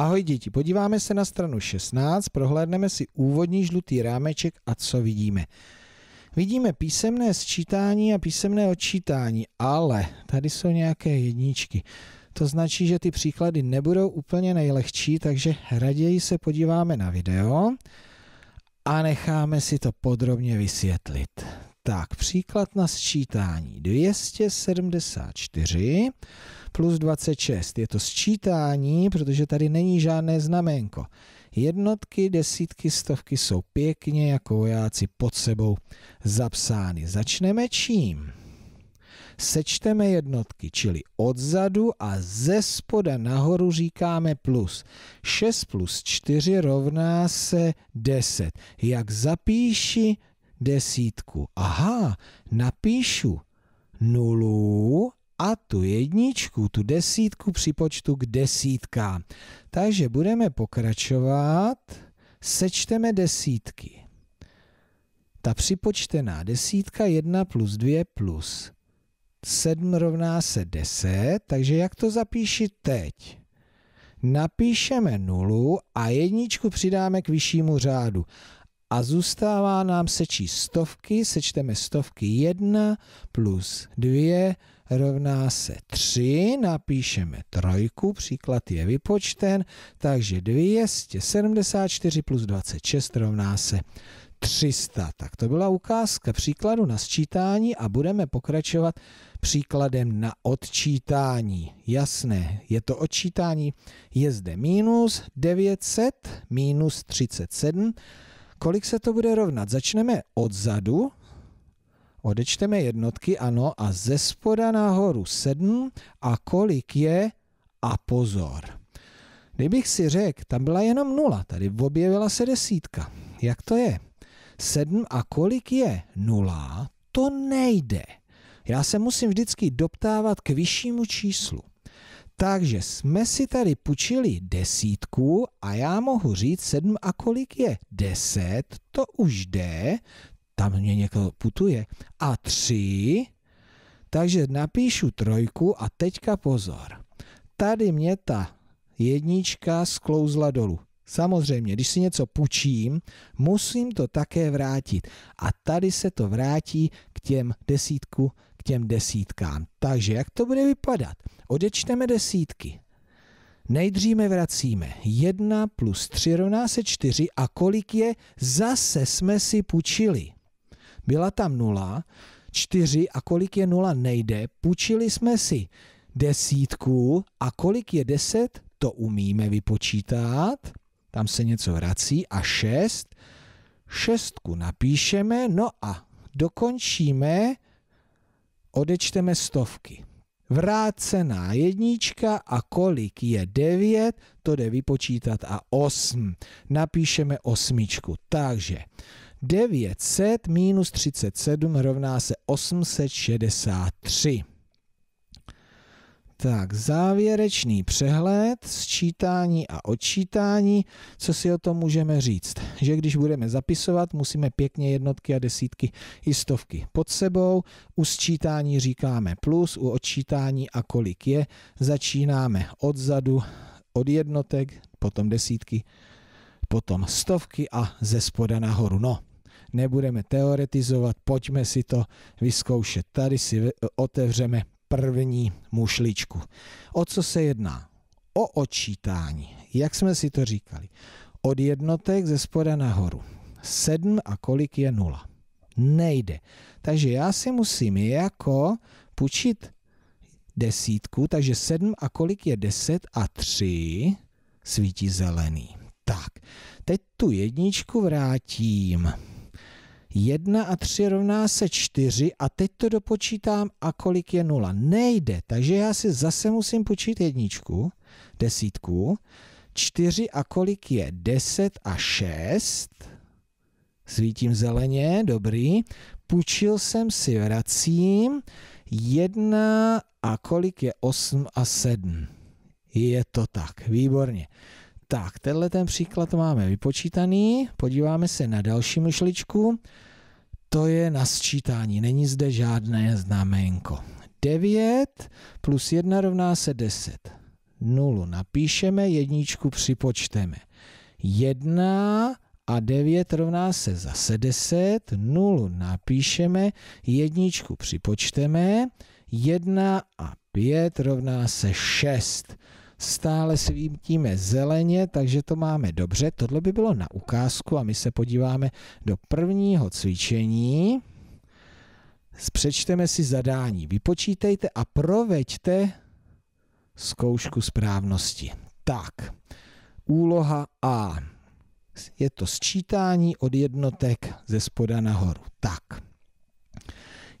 Ahoj děti, podíváme se na stranu 16, prohlédneme si úvodní žlutý rámeček a co vidíme. Vidíme písemné sčítání a písemné odčítání, ale tady jsou nějaké jedničky. To značí, že ty příklady nebudou úplně nejlehčí, takže raději se podíváme na video a necháme si to podrobně vysvětlit. Tak, příklad na sčítání. 274 plus 26. Je to sčítání, protože tady není žádné znamenko. Jednotky, desítky, stovky jsou pěkně jako vojáci pod sebou zapsány. Začneme čím? Sečteme jednotky, čili odzadu a ze spoda nahoru říkáme plus. 6 plus 4 rovná se 10. Jak zapíši desítku. Aha, napíšu nulu a tu jedničku, tu desítku připočtu k desítkám. Takže budeme pokračovat, sečteme desítky. Ta připočtená desítka 1 plus 2 plus 7 rovná se 10, takže jak to zapíši teď? Napíšeme nulu a jedničku přidáme k vyššímu řádu a zůstává nám sečíst stovky, sečteme stovky 1 plus 2 rovná se 3, napíšeme trojku, příklad je vypočten, takže 274 plus 26 rovná se 300. Tak to byla ukázka příkladu na sčítání a budeme pokračovat příkladem na odčítání. Jasné, je to odčítání, je zde minus 900 minus 37 kolik se to bude rovnat. Začneme odzadu, odečteme jednotky, ano, a ze spoda nahoru 7 a kolik je, a pozor. Kdybych si řekl, tam byla jenom nula, tady objevila se desítka. Jak to je? 7 a kolik je? Nula. To nejde. Já se musím vždycky doptávat k vyššímu číslu. Takže jsme si tady půjčili desítku a já mohu říct sedm a kolik je? Deset, to už jde, tam mě někdo putuje. A tři, takže napíšu trojku a teďka pozor. Tady mě ta jednička sklouzla dolů. Samozřejmě, když si něco půjčím, musím to také vrátit. A tady se to vrátí k těm desítku, těm desítkám. Takže jak to bude vypadat? Odečteme desítky. Nejdříve vracíme 1 plus 3 rovná se 4 a kolik je? Zase jsme si půjčili. Byla tam 0, 4 a kolik je 0 nejde. Půjčili jsme si desítku a kolik je 10? To umíme vypočítat. Tam se něco vrací a 6. Šest, šestku napíšeme, no a dokončíme odečteme stovky. Vrácená jednička a kolik je 9, to jde vypočítat a 8. Napíšeme osmičku. Takže 900 minus 37 rovná se 863. Tak, závěrečný přehled, sčítání a odčítání. Co si o tom můžeme říct? Že když budeme zapisovat, musíme pěkně jednotky a desítky i stovky pod sebou. U sčítání říkáme plus, u odčítání a kolik je. Začínáme odzadu od jednotek, potom desítky, potom stovky a ze spoda nahoru. No, nebudeme teoretizovat, pojďme si to vyzkoušet. Tady si otevřeme první mušličku. O co se jedná? O odčítání. Jak jsme si to říkali? Od jednotek ze spoda nahoru. Sedm a kolik je nula? Nejde. Takže já si musím jako půjčit desítku, takže sedm a kolik je deset a tři? svítí zelený. Tak, teď tu jedničku vrátím 1 a 3 rovná se 4 a teď to dopočítám a kolik je 0. Nejde, takže já si zase musím počít jedničku, desítku, 4 a kolik je 10 a 6, svítím zeleně, dobrý, půjčil jsem si, vracím, 1 a kolik je 8 a 7. Je to tak, výborně. Tak, tenhle ten příklad máme vypočítaný, podíváme se na další myšličku to je na sčítání, není zde žádné znaménko. 9 plus 1 rovná se 10. 0 napíšeme, jedničku připočteme. 1 a 9 rovná se zase 10, 0 napíšeme, jedničku připočteme, 1 a 5 rovná se 6. Stále svítíme zeleně, takže to máme dobře. Tohle by bylo na ukázku a my se podíváme do prvního cvičení. Přečteme si zadání. Vypočítejte a proveďte zkoušku správnosti. Tak, úloha A. Je to sčítání od jednotek ze spoda nahoru. Tak,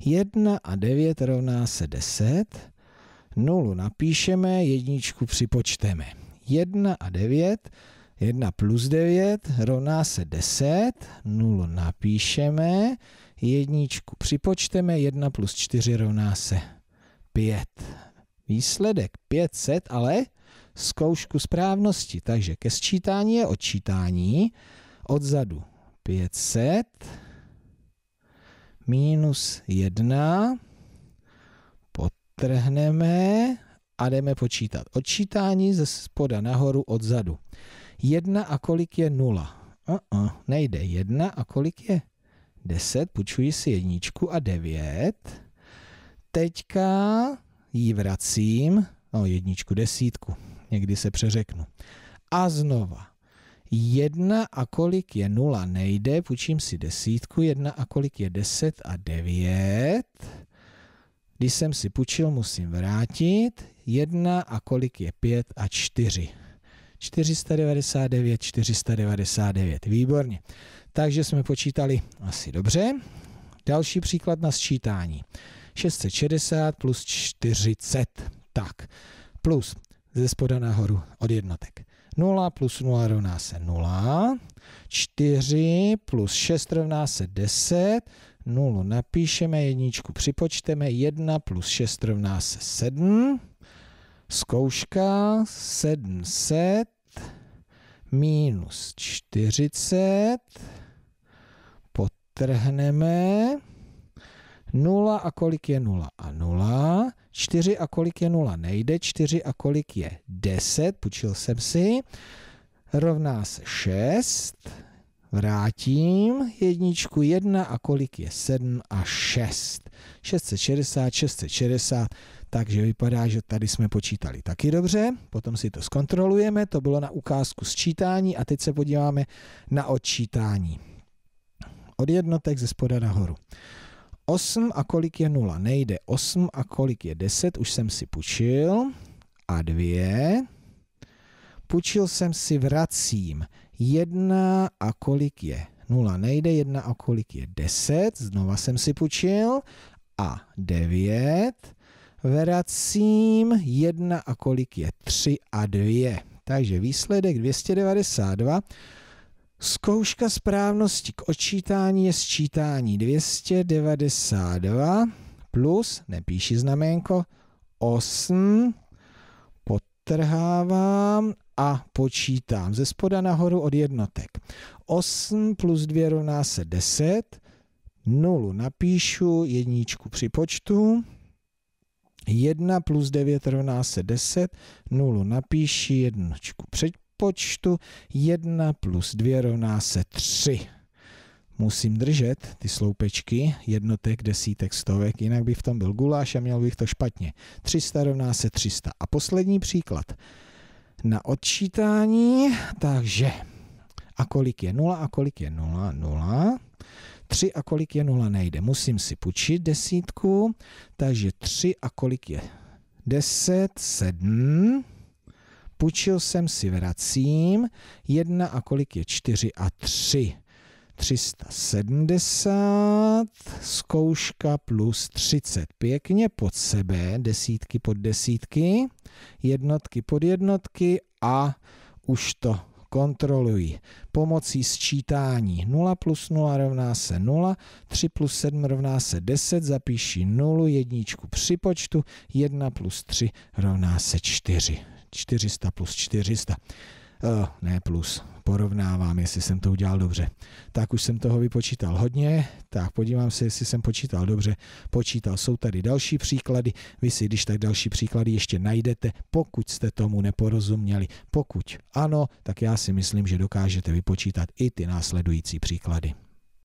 1 a 9 rovná se 10. Nulu napíšeme, jedničku připočteme. 1 a 9, 1 plus 9 rovná se 10, nulu napíšeme, jedničku připočteme, 1 plus 4 rovná se 5. Výsledek 500, ale zkoušku správnosti. Takže ke sčítání je odčítání. Odzadu 500 minus 1 strhneme a jdeme počítat. Odčítání ze spoda nahoru odzadu. Jedna a kolik je nula? Uh-uh, nejde. Jedna a kolik je? Deset, půjčuji si jedničku a devět. Teďka ji vracím, no jedničku, desítku, někdy se přeřeknu. A znova. Jedna a kolik je nula? Nejde, půjčím si desítku, jedna a kolik je deset a devět když jsem si půjčil, musím vrátit. 1 a kolik je 5 a 4. 499, 499. Výborně. Takže jsme počítali asi dobře. Další příklad na sčítání. 660 plus 40. Tak, plus ze spoda nahoru od jednotek. 0 plus 0 rovná se 0, 4 plus 6 rovná se 10, nulu napíšeme, jedničku připočteme, 1 plus 6 rovná se 7. Zkouška 700 minus 40 potrhneme 0 a kolik je 0 a 0, 4 a kolik je 0 nejde, 4 a kolik je 10, počil jsem si, rovná se 6, vrátím jedničku jedna a kolik je 7 a 6. 660, 660, takže vypadá, že tady jsme počítali taky dobře, potom si to zkontrolujeme, to bylo na ukázku sčítání a teď se podíváme na odčítání. Od jednotek ze spoda nahoru. 8 a kolik je 0? Nejde. 8 a kolik je 10? Už jsem si pučil. A 2. Pučil jsem si, vracím. 1 a kolik je? 0 nejde, 1 a kolik je? 10, znova jsem si půjčil. A 9, vracím 1 a kolik je? 3 a 2. Takže výsledek 292. Zkouška správnosti k odčítání je sčítání 292 plus, nepíši znaménko, 8, potrhávám a počítám ze spoda nahoru od jednotek. 8 plus 2 rovná se 10, nulu napíšu, jedničku připočtu, 1 plus 9 rovná se 10, nulu napíši, jednočku připočtu, 1 plus 2 rovná se 3 musím držet ty sloupečky jednotek, desítek, stovek, jinak by v tom byl guláš a měl bych to špatně. 300 rovná se 300. A poslední příklad na odčítání, takže a kolik je 0 a kolik je 0, 0. 3 a kolik je 0 nejde, musím si půjčit desítku, takže 3 a kolik je 10, 7, půjčil jsem si, vracím, 1 a kolik je 4 a 3. 370, zkouška plus 30. Pěkně pod sebe, desítky pod desítky, jednotky pod jednotky a už to kontroluji. Pomocí sčítání 0 plus 0 rovná se 0, 3 plus 7 rovná se 10, zapíši 0, jedničku při počtu, 1 plus 3 rovná se 4. 400 plus 400. Eh, ne plus, porovnávám, jestli jsem to udělal dobře. Tak už jsem toho vypočítal hodně, tak podívám se, jestli jsem počítal dobře. Počítal, jsou tady další příklady, vy si když tak další příklady ještě najdete, pokud jste tomu neporozuměli. Pokud ano, tak já si myslím, že dokážete vypočítat i ty následující příklady.